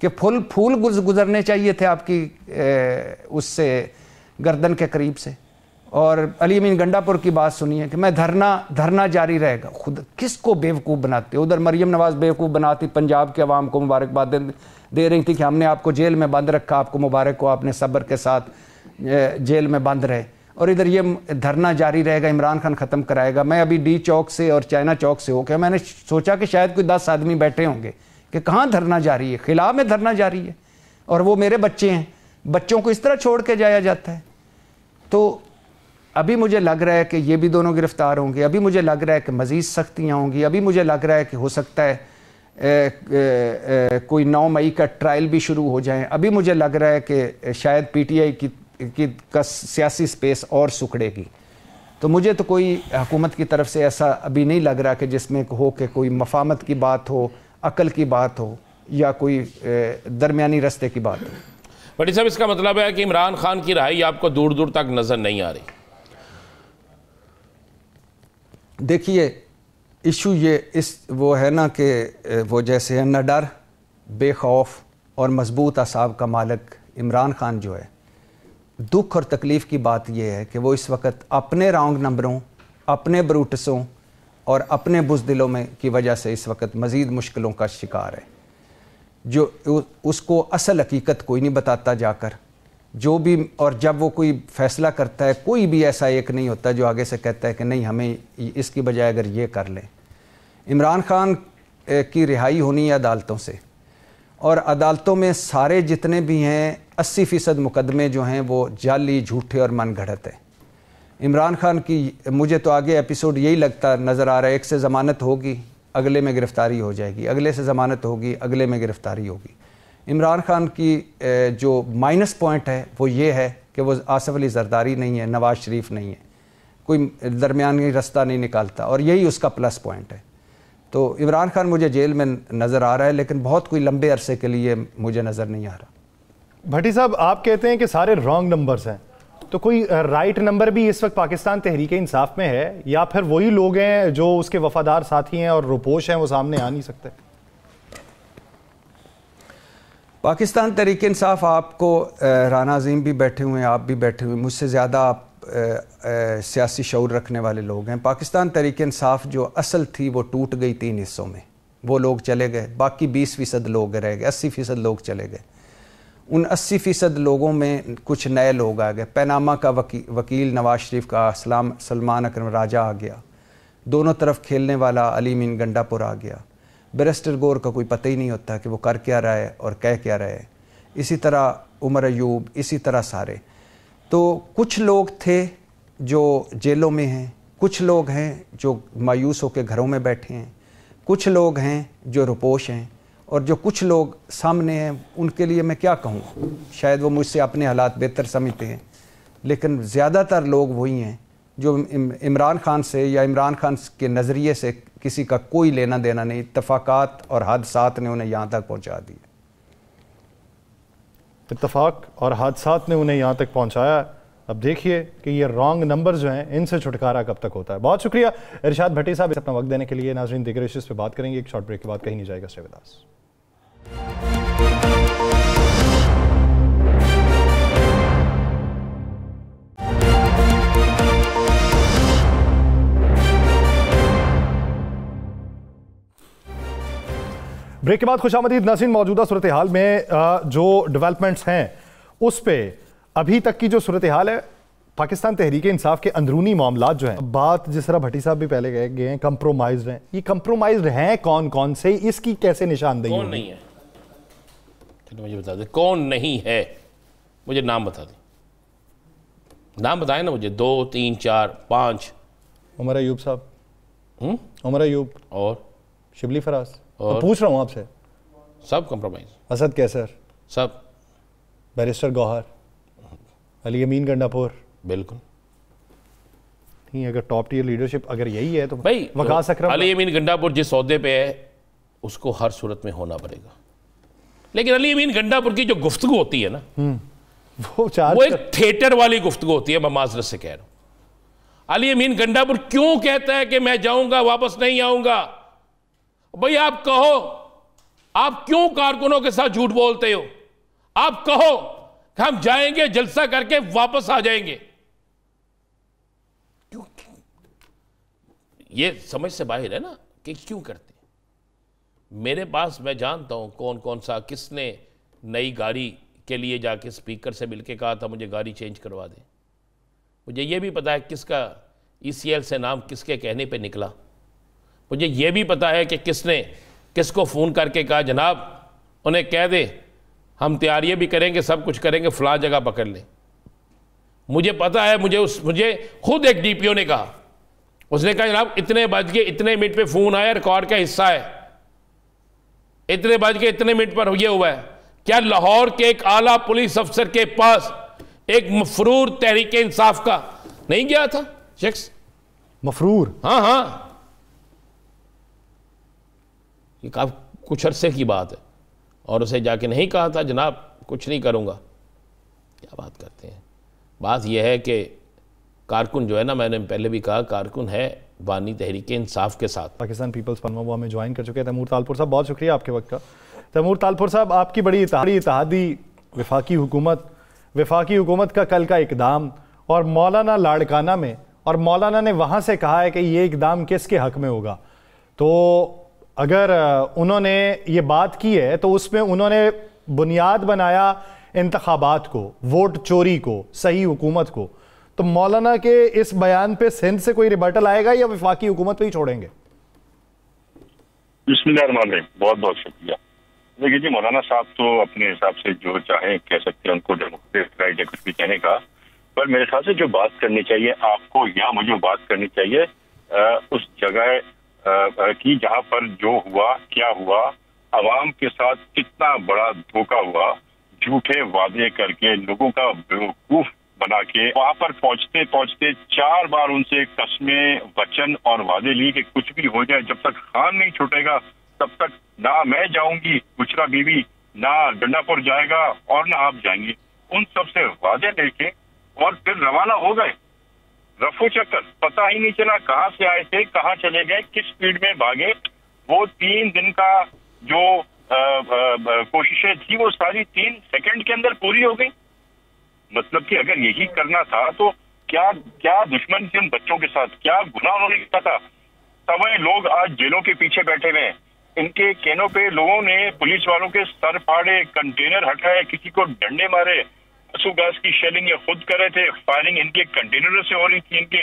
कि फुल फूल गुजरने चाहिए थे आपकी ए, उससे गर्दन के करीब से और अली अमीन गंडापुर की बात सुनिए कि मैं धरना धरना जारी रहेगा खुद किस को बेवकूफ़ बनाते उधर मरीम नवाज़ बेवकूफ़ बनाती पंजाब के आवाम को मुबारकबाद दे, दे रही थी कि हमने आपको जेल में बंद रखा आपको मुबारक को आपने सब्र के साथ जेल में बंद रहे और इधर ये धरना जारी रहेगा इमरान खान ख़त्म कराएगा मैं अभी डी चौक से और चाइना चौक से होकर मैंने सोचा कि शायद कोई दस आदमी बैठे होंगे कि कहाँ धरना जारी है खिला में धरना जारी है और वो मेरे बच्चे हैं बच्चों को इस तरह छोड़ के जाया जाता है तो अभी मुझे लग रहा है कि ये भी दोनों गिरफ्तार होंगे अभी मुझे लग रहा है कि मज़ीद सख्तियाँ होंगी अभी मुझे लग रहा है कि हो सकता है ए, ए, ए, कोई नौ मई का ट्रायल भी शुरू हो जाए अभी मुझे लग रहा है कि शायद पीटीआई की की का सियासी स्पेस और सुखड़ेगी तो मुझे तो कोई हुकूमत की तरफ से ऐसा अभी नहीं लग रहा कि जिसमें हो कि कोई मफामत की बात हो अकल की बात हो या कोई दरमियानी रस्ते की बात हो बटी साहब इसका मतलब है कि इमरान खान की रहाई आपको दूर दूर तक नज़र नहीं आ रही देखिए इशू ये इस वो है ना कि वो जैसे है न डर बेखौफ और मजबूत असाब का मालिक इमरान खान जो है दुख और तकलीफ़ की बात यह है कि वो इस वक्त अपने रॉन्ग नंबरों अपने ब्रूटसों और अपने बुजदिलों में की वजह से इस वक्त मज़ीद मुश्किलों का शिकार है जो उसको असल हकीकत कोई नहीं बताता जाकर जो भी और जब वो कोई फ़ैसला करता है कोई भी ऐसा एक नहीं होता जो आगे से कहता है कि नहीं हमें इसकी बजाय अगर ये कर लें इमरान खान की रिहाई होनी है अदालतों से और अदालतों में सारे जितने भी हैं अस्सी फ़ीसद मुकदमे जो हैं वो जाली झूठे और मन घड़त है इमरान खान की मुझे तो आगे एपिसोड यही लगता नज़र आ रहा है एक से ज़मानत होगी अगले में गिरफ़्तारी हो जाएगी अगले से ज़मानत होगी अगले में गिरफ़्तारी होगी इमरान खान की जो माइनस पॉइंट है वो ये है कि वो आसफ़ अली जरदारी नहीं है नवाज़ शरीफ नहीं है कोई दरमियान रास्ता नहीं निकालता और यही उसका प्लस पॉइंट है तो इमरान खान मुझे जेल में नज़र आ रहा है लेकिन बहुत कोई लंबे अरसे के लिए मुझे नज़र नहीं आ रहा भट्टी साहब आप कहते हैं कि सारे रॉन्ग नंबर्स हैं तो कोई राइट नंबर भी इस वक्त पाकिस्तान तहरीक इंसाफ में है या फिर वही लोग हैं जो उसके वफादार साथी हैं और रुपोश हैं वो सामने आ नहीं सकते पाकिस्तान तहरीक इंसाफ आपको राना अजीम भी बैठे हुए हैं आप भी बैठे हुए मुझसे ज़्यादा आप सियासी शौर रखने वाले लोग हैं पाकिस्तान तहरीक इंसाफ जो असल थी वो टूट गई तीन हिस्सों में वो लोग चले गए बाकी बीस फ़ीसद लोग रह गए अस्सी फ़ीसद लोग चले गए उन अस्सी फ़ीसद लोगों में कुछ नए लोग आ गए पैनामा का वकी, वकील नवाज शरीफ का सलाम सलमान अक्रम राजा आ गया दोनों तरफ खेलने वाला अली मीन गंडापुर आ गया बेरिस्टर गोर का कोई पता ही नहीं होता कि वो कर क्या रहा है और कह क्या रहा है इसी तरह उमर अयूब इसी तरह सारे तो कुछ लोग थे जो जेलों में हैं कुछ लोग हैं जो मायूस होकर घरों में बैठे हैं कुछ लोग हैं जो रुपोश हैं और जो कुछ लोग सामने हैं उनके लिए मैं क्या कहूँ शायद वो मुझसे अपने हालात बेहतर समझते हैं लेकिन ज़्यादातर लोग वही हैं जो इमरान खान से या इमरान खान के नज़रिए से किसी का कोई लेना देना नहीं इतफाक़ात और हादसा ने उन्हें यहाँ तक पहुँचा दिया इतफाक़ और हादसा ने उन्हें यहाँ तक पहुँचाया अब देखिए कि ये रॉन्ग नंबर जो हैं इनसे छुटकारा कब तक होता है बहुत शुक्रिया इरशाद भट्टी साहब अपना वक्त देने के लिए नाजरीन दिग्रेश पे बात करेंगे एक शॉर्ट ब्रेक के बाद कहीं नहीं जाएगा श्रेविदास ब्रेक के बाद खुशामदीद नसीन मौजूदा सूरत हाल में जो डेवलपमेंट्स हैं उस पर अभी तक की जो सूरत हाल है पाकिस्तान तहरीक इंसाफ के अंदरूनी मामला जो हैं बात जिस तरह भट्टी साहब भी पहले गए गए हैं कंप्रोमाइज हैं ये कंप्रोमाइज हैं कौन कौन से इसकी कैसे निशानदेही कौन नहीं है चलो मुझे बता दें कौन नहीं है मुझे नाम बता दें नाम बताए ना मुझे दो तीन चार पाँच उमर अयूब साहब उमर अयूब और शिबली फराज और तो पूछ रहा हूँ आपसे सब कंप्रोमाइज असद कैसर सब बैरिस्टर गौहर अली अमीन गंडापुर बिल्कुल नहीं अगर टॉप टीयर लीडरशिप अगर यही है तो भाई वकास तो अकरम अली अमीन गंडापुर जिस सौदे पे है उसको हर सूरत में होना पड़ेगा लेकिन अली अमीन गंडापुर की जो गुफ्तु होती है ना हम्म, वो वो एक थिएटर वाली गुफ्तु होती है मैं माजरत से कह रहा हूँ अली अमीन गंडापुर क्यों कहता है कि मैं जाऊंगा वापस नहीं आऊंगा भाई आप कहो आप क्यों कारकुनों के साथ झूठ बोलते हो आप कहो हम जाएंगे जलसा करके वापस आ जाएंगे क्यों ये समझ से बाहर है ना कि क्यों करते मेरे पास मैं जानता हूँ कौन कौन सा किसने नई गाड़ी के लिए जाके स्पीकर से मिलके कहा था मुझे गाड़ी चेंज करवा दें मुझे ये भी पता है किसका ई e से नाम किसके कहने पे निकला मुझे यह भी पता है कि किसने किसको फ़ोन करके कहा जनाब उन्हें कह दे हम तैयारियां भी करेंगे सब कुछ करेंगे फला जगह पकड़ लें मुझे पता है मुझे उस मुझे खुद एक डीपीओ ने कहा उसने कहा जनाब इतने बज के इतने मिनट पे फ़ोन आया रिकॉर्ड का हिस्सा है इतने बज के इतने मिनट पर यह हुआ है क्या लाहौर के एक आला पुलिस अफसर के पास एक मफरूर तहरीक इंसाफ का नहीं गया था शख्स मफरूर हाँ हाँ ये काफ़ी कुछ अरसे की बात है और उसे जाके नहीं कहा था जनाब कुछ नहीं करूँगा क्या बात करते हैं बात यह है कि कारकुन जो है ना मैंने पहले भी कहा कारकुन है बानी तहरीक इंसाफ के साथ पाकिस्तान पीपल्स पनवा हमें ज्वाइन कर चुके हैं तैमूर तालपुर साहब बहुत शुक्रिया आपके वक्त का तैमूर तालपुर साहब आपकी बड़ी इतिहादी वफाकी हुकूमत वफाकी हुकूमत का कल का इकदाम और मौलाना लाड़काना में और मौलाना ने वहाँ से कहा है कि ये इकदाम किसके हक में होगा तो अगर उन्होंने ये बात की है तो उसमें उन्होंने बुनियाद बनाया इंतबात को वोट चोरी को सही हुकूमत को तो मौलाना के इस बयान पे सिंध से कोई रिबर्टल आएगा या विफाकी हुकूमत पे ही छोड़ेंगे बहुत बहुत शुक्रिया देखिए जी मौलाना साहब तो अपने हिसाब से जो चाहे कह सकते हैं उनको डेमोक्रेट राइट या कुछ भी कहने का पर मेरे ख्याल से जो बात करनी चाहिए आपको या मुझे बात करनी चाहिए आ, उस जगह की जहाँ पर जो हुआ क्या हुआ आवाम के साथ कितना बड़ा धोखा हुआ झूठे वादे करके लोगों का बेवकूफ बना के वहां पर पहुंचते पहुंचते चार बार उनसे कस्में वचन और वादे लिए कि कुछ भी हो जाए जब तक खान नहीं छूटेगा तब तक ना मैं जाऊंगी गुजरा बीवी ना डंडापुर जाएगा और ना आप जाएंगे उन सबसे वादे लेके और फिर रवाना हो गए रफू चक्कर पता ही नहीं चला कहाँ से आए थे कहाँ चले गए किस स्पीड में भागे वो तीन दिन का जो कोशिशें थी वो सारी तीन सेकंड के अंदर पूरी हो गई मतलब कि अगर यही करना था तो क्या क्या दुश्मन थे उन बच्चों के साथ क्या गुना उन्होंने किया था सवय लोग आज जेलों के पीछे बैठे हुए हैं इनके कहनों पे लोगों ने पुलिस वालों के सर फाड़े कंटेनर हटाए किसी को डंडे मारे आंसू गैस की शेलिंग ये खुद कर रहे थे फायरिंग इनके कंटेनर से हो रही थी इनके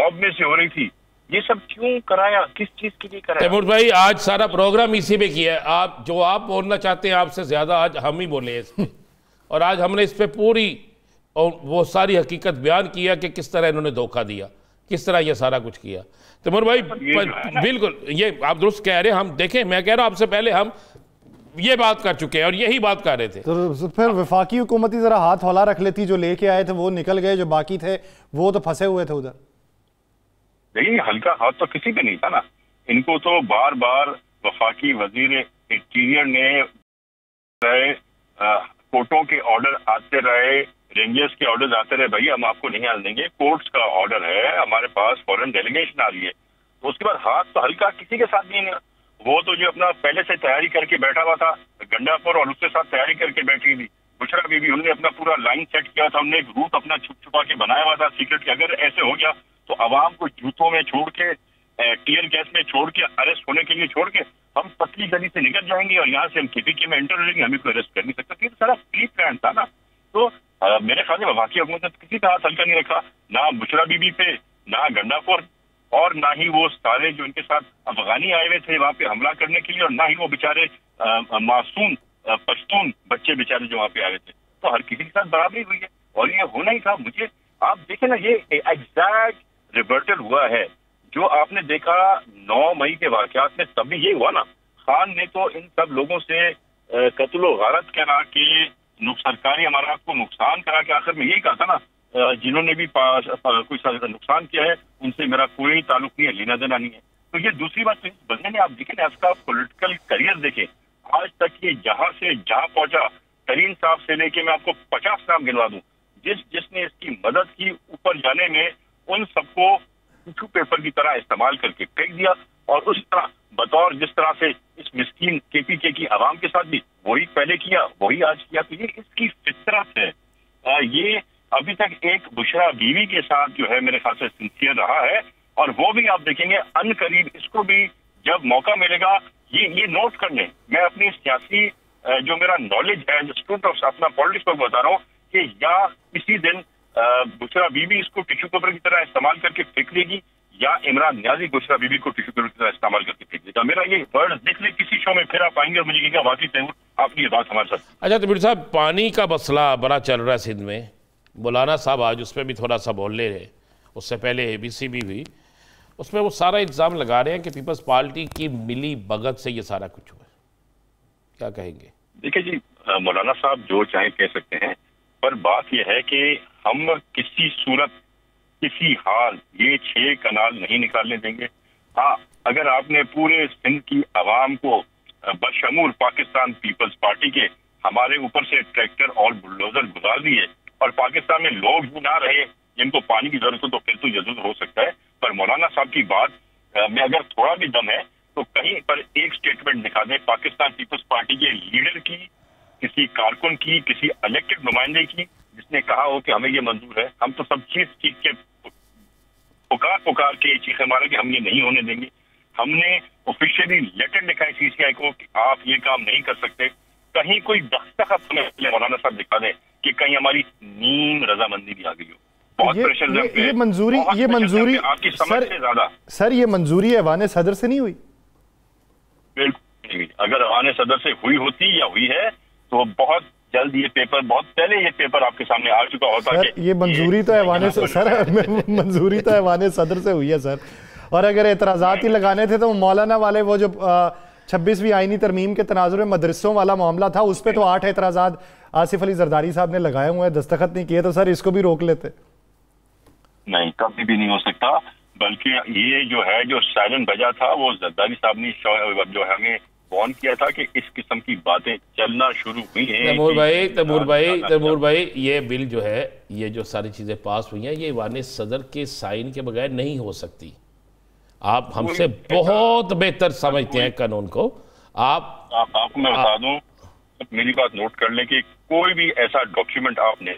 मॉब में से हो रही थी ये सब क्यों कराया किस चीज के लिए कराया तैमूर भाई आज सारा प्रोग्राम इसी पे किया है आप जो आप बोलना चाहते हैं आपसे ज्यादा आज हम ही बोले और आज हमने इस पर पूरी और वो सारी हकीकत बयान किया कि किस तरह इन्होंने धोखा दिया किस तरह ये सारा कुछ किया तैमूर भाई बिल्कुल ये आप दुरुस्त कह रहे हैं हम देखें मैं कह रहा हूँ आपसे पहले हम ये बात कर चुके हैं और यही बात कर रहे थे तो फिर वफाकी हुकूमत ही ज़रा हाथ हौला रख लेती जो लेके आए थे वो निकल गए जो बाकी थे वो तो फंसे हुए थे उधर देखिए हल्का हाथ तो किसी पे नहीं था ना इनको तो बार बार वफाकी वजीर इंटीरियर ने रहे कोर्टों के ऑर्डर आते रहे रेंजर्स के ऑर्डर आते रहे भाई हम आपको नहीं हाल देंगे कोर्ट्स का ऑर्डर है हमारे पास फॉरेन डेलीगेशन आ रही है तो उसके बाद हाथ तो हल्का किसी के साथ नहीं वो तो जो अपना पहले से तैयारी करके बैठा हुआ था गंडापुर और उसके साथ तैयारी करके बैठी थी बुछरा बीबी उन्होंने अपना पूरा लाइन सेट किया था हमने एक रूट अपना छुप छुपा के बनाया हुआ था सीक्रेट के अगर ऐसे हो गया तो आवाम को जूतों में छोड़ के टीयर गैस में छोड़ के अरेस्ट होने के लिए छोड़ के हम पतली गली से निकल जाएंगे और यहाँ से हम केपीके में एंटर हो जाएंगे हमें कोई अरेस्ट कर नहीं सकता क्योंकि तो सारा प्री प्लान था ना तो आ, मेरे ख्याल में बाकी हुकूमत ने किसी का हाथ हल्का नहीं रखा ना बुछरा बीबी पे ना गंडापुर और ना ही वो सारे जो इनके साथ अफगानी आए हुए थे वहां पे हमला करने के लिए और ना ही वो बेचारे मासूम पश्तून बच्चे बेचारे जो वहां पे आए थे तो हर किसी के साथ बराबरी हुई है और ये होना ही था मुझे आप देखें ना ये एग्जैक्ट रिवर्टल हुआ है जो आपने देखा नौ मई के वाकत में तभी ये हुआ ना खान ने तो इन सब लोगों से कतलो गलत करा के सरकारी हमारा आपको नुकसान करा के आखिर में यही कहा था ना जिन्होंने भी कोई पास, नुकसान किया है उनसे मेरा कोई ताल्लुक नहीं है लेना देना नहीं है तो ये दूसरी बात बंदे ने आप देखें ना इसका पोलिटिकल करियर देखें आज तक ये जहां से जहां पहुंचा तरीन साहब से लेके मैं आपको पचास नाम गिनवा दूं जिस जिसने इसकी मदद की ऊपर जाने में उन सबको टिश्यू पेपर की तरह इस्तेमाल करके फेंक दिया और उस तरह बतौर जिस तरह से इस मिस्कीन केपीके की आवाम के साथ भी वही पहले किया वही आज किया तो ये इसकी फितरत है ये अभी तक एक बुशरा बीवी के साथ जो है मेरे ख्याल से सिंसियर रहा है और वो भी आप देखेंगे अन करीब इसको भी जब मौका मिलेगा ये ये नोट कर लें मैं अपनी सियासी जो मेरा नॉलेज है स्टूडेंट ऑफ अपना पॉलिटिक्स पर बता रहा हूँ कि या किसी दिन बुशरा बीबी इसको टिश्यू पेपर की तरह इस्तेमाल करके फेंक देगी या इमरान न्याजी बुशरा बीबी को टिश्यू पेपर की तरह इस्तेमाल करके फेंक देगा मेरा ये वर्ड देख ले किसी शो में फिर आप आएंगे और मुझे वाकई तैमूर आपकी ये बात हमारे साथ अच्छा तमीर तो साहब पानी का मसला बड़ा चल रहा है सिंध में मौलाना साहब आज उस पर भी थोड़ा सा बोल ले रहे उससे पहले ए बी सी भी हुई उसमें वो सारा इल्ज़ाम लगा रहे हैं कि पीपल्स पार्टी की मिली भगत से ये सारा कुछ हुआ क्या कहेंगे देखिए जी मौलाना साहब जो चाहे कह सकते हैं पर बात यह है कि हम किसी सूरत किसी हाल ये छह कनाल नहीं निकालने देंगे हाँ अगर आपने पूरे सिंध की आवाम को बशमूल पाकिस्तान पीपल्स पार्टी के हमारे ऊपर से ट्रैक्टर और बुलडोजर गुजार दिए और पाकिस्तान में लोग भी ना रहे जिनको पानी की जरूरत हो तो फिर तो जरूर हो सकता है पर मौलाना साहब की बात में अगर थोड़ा भी दम है तो कहीं पर एक स्टेटमेंट दिखा दें पाकिस्तान पीपुल्स पार्टी के लीडर की किसी कारकुन की किसी इलेक्टेड नुमाइंदे की जिसने कहा हो कि हमें ये मंजूर है हम तो सब चीज चीख के पुकार पुकार के चीखे मारा कि हम ये नहीं होने देंगे हमने ऑफिशियली लेटर लिखा है सीसीआई को कि आप ये काम नहीं कर सकते कहीं कोई दस्तखत मौलाना साहब दिखा दें कि कहीं हमारी नीम रजामंदी भी आ गई हो बहुत ये, ये, ये मंजूरी ये मंजूरी आपकी समझ से ज्यादा सर ये मंजूरी सदर से नहीं हुई बिल्कुल अगर सदर से हुई होती या हुई है तो बहुत जल्द ये पेपर बहुत पहले ये पेपर आपके सामने आ चुका होता सर, ये मंजूरी तो ऐवान सर मंजूरी तो अवान सदर से हुई है सर और अगर एतराजात ही लगाने थे तो मौलाना वाले वो जो छब्बीसवीं आईनी तरमीम के तनाजर में मदरसों वाला मामला था उस पर तो आठ एतराजा आसिफ अली जरदारी साहब ने लगाए हुए हैं दस्तखत नहीं किए तो सर इसको भी रोक लेते नहीं कभी भी नहीं हो सकता बल्कि ये जो है जो साइलेंट बजा था वो जरदारी साहब ने जो है हमें वॉर्न किया था कि इस किस्म की बातें चलना शुरू हुई है तमूर भाई तमूर भाई तमूर भाई ये बिल जो है ये जो सारी चीज़ें पास हुई हैं ये वान सदर के साइन के बगैर नहीं हो सकती आप हमसे बहुत बेहतर समझते हैं कानून को आप आपको मैं बता दूं मेरी बात नोट कर लें कि कोई भी ऐसा डॉक्यूमेंट आपने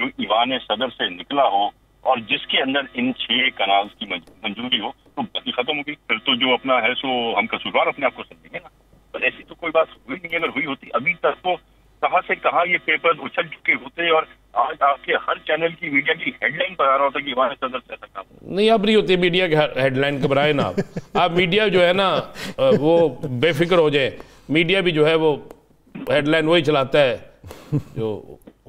जो ईवान सदर से निकला हो और जिसके अंदर इन छह कनाल की मंजूरी हो तो बाकी खत्म होगी फिर तो जो अपना है सो हम कसूरवार अपने आप को समझेंगे ना पर ऐसी तो कोई बात हुई नहीं अगर हुई होती अभी तक तो कहाँ से कहा ये पेपर उछल चुके होते और आज आपके हर चैनल की मीडिया की हेडलाइन पर आ रहा होता कि हमारे सदर से ऐसा नहीं अब नहीं होती मीडिया की हेडलाइन घबराए ना आप आप मीडिया जो है ना वो बेफिक्र हो जाए मीडिया भी जो है वो हेडलाइन वही चलाता है जो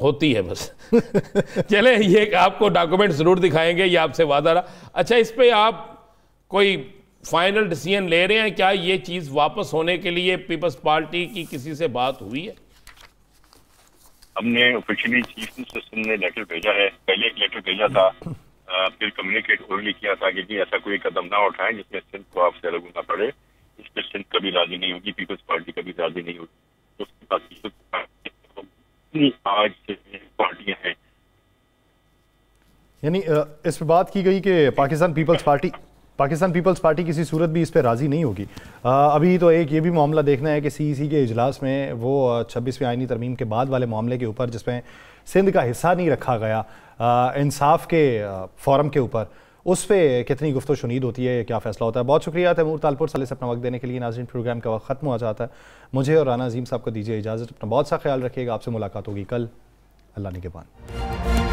होती है बस चले ये आपको डॉक्यूमेंट ज़रूर दिखाएंगे ये आपसे वादा रहा अच्छा इस पर आप कोई फाइनल डिसीजन ले रहे हैं क्या ये चीज़ वापस होने के लिए पीपल्स पार्टी की किसी से बात हुई है हमने ऑफिशियली चीफ मिनिस्टर ने लेटर भेजा है पहले एक लेटर भेजा था फिर कम्युनिकेट ओरली किया था कि जी ऐसा कोई कदम ना उठाएं जिसमें सिंध को आपसे अलग होना पड़े इस पर सिंध कभी राजी नहीं होगी पीपल्स पार्टी कभी राजी नहीं होगी उसके बाद आज पार्टियां हैं यानी इस पर बात की गई कि पाकिस्तान पीपल्स पार्टी पाकिस्तान पीपल्स पार्टी किसी सूरत भी इस पर राज़ी नहीं होगी अभी तो एक ये भी मामला देखना है कि सी e के इजलास में वो छब्बीसवीं आइनी तरमीम के बाद वाले मामले के ऊपर जिसमें सिंध का हिस्सा नहीं रखा गया इंसाफ के फॉरम के ऊपर उस पर कितनी गुफ्त शुनीद होती है क्या फैसला होता है बहुत शुक्रिया तैमूर तालपुर साले से अपना वक्त देने के लिए नाजरन प्रोग्राम का वक्त ख़त्म हो जाता है मुझे और राना अजीम साहब को दीजिए इजाज़त अपना बहुत सा ख्याल रखिएगा आपसे मुलाकात होगी कल अल्लाह ने के बाद